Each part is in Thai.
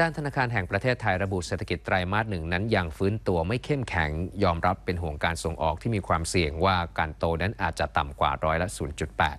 ด้านธนาคารแห่งประเทศไทยระบุเศรษฐกิจไตรมาสหนึ่งนั้น ยังฟื้นตัวไม่เข้มแข็งยอมรับเป็นห่วงการส่งออกที่มีความเสี่ยงว่าการโตนั้นอาจจะต่ำกว่าร้อยละ0.8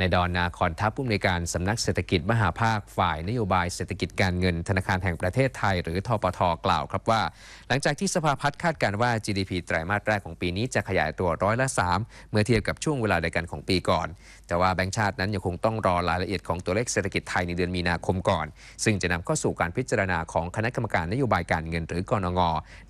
นายดอนนาคอนทัพผู้อำนวยการสำนักเศรษฐกิจมหาภาคฝ่าย นโยบายเศรษฐกิจการเงิน ธนาคารแห่งประเทศไทย หรือทปท กล่าวครับว่า หลังจากที่สภาพัฒน์คาดการว่า GDP ไตรามาสแรกของปีนี้จะขยายตัวร้อยละ 3 เมื่อเทียบกับช่วงเวลาเดียวกันของปีก่อน แต่ว่าแบงก์ชาตินั้นยังคงต้องรอรายละเอียดของตัวเลขเศรษฐกิจไทยในเดือนมีนาคมก่อน ซึ่งจะนำเข้าสู่การพิจารณาของคณะกรรมการนโยบายการเงินหรือกนง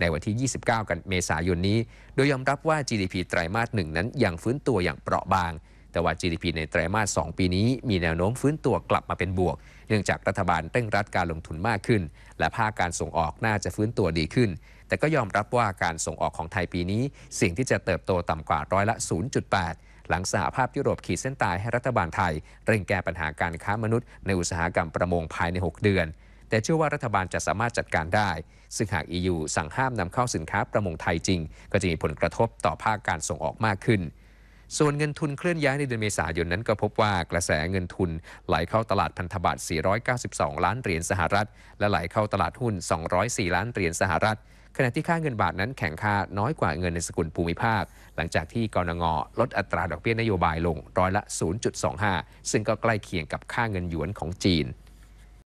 ในวันที่ 29 กันเมษายนนี้ โดยยอมรับว่า GDP ไตรามาสหนึ่งนั้นยังฟื้นตัวอย่างเปราะบางแต่ว่า GDP ในไตรมาส 2 ปีนี้ มีแนวโน้มฟื้นตัวกลับมาเป็นบวก เนื่องจากรัฐบาลเร่งรัดการลงทุนมากขึ้น และภาคการส่งออกน่าจะฟื้นตัวดีขึ้น แต่ก็ยอมรับว่าการส่งออกของไทยปีนี้ สิ่งที่จะเติบโตต่ำกว่าร้อยละ 0.8 หลังสหภาพยุโรปขีดเส้นตายให้รัฐบาลไทย เร่งแก้ปัญหาการค้ามนุษย์ ในอุตสาหกรรมประมงภายใน 6 เดือน แต่เชื่อว่ารัฐบาลจะสามารถจัดการได้ ซึ่งหาก EU สั่งห้ามนำเข้าสินค้าประมงไทยจริง ก็จะมีผลกระทบต่อภาคการส่งออกมากขึ้นส่วนเงินทุนเคลื่อนย้ายในเดือนเมษายนนั้นก็พบว่ากระแสเงินทุนไหลเข้าตลาดพันธบัตร 492 ล้านเหรียญสหรัฐ และไหลเข้าตลาดหุ้น 204 ล้านเหรียญสหรัฐ ขณะที่ค่าเงินบาทนั้นแข็งค่าน้อยกว่าเงินในสกุลภูมิภาค หลังจากที่กรงงลดอัตราดอกเบี้ยนโยบายลง ร้อยละ 0.25 ซึ่งก็ใกล้เคียงกับค่าเงินหยวนของจีน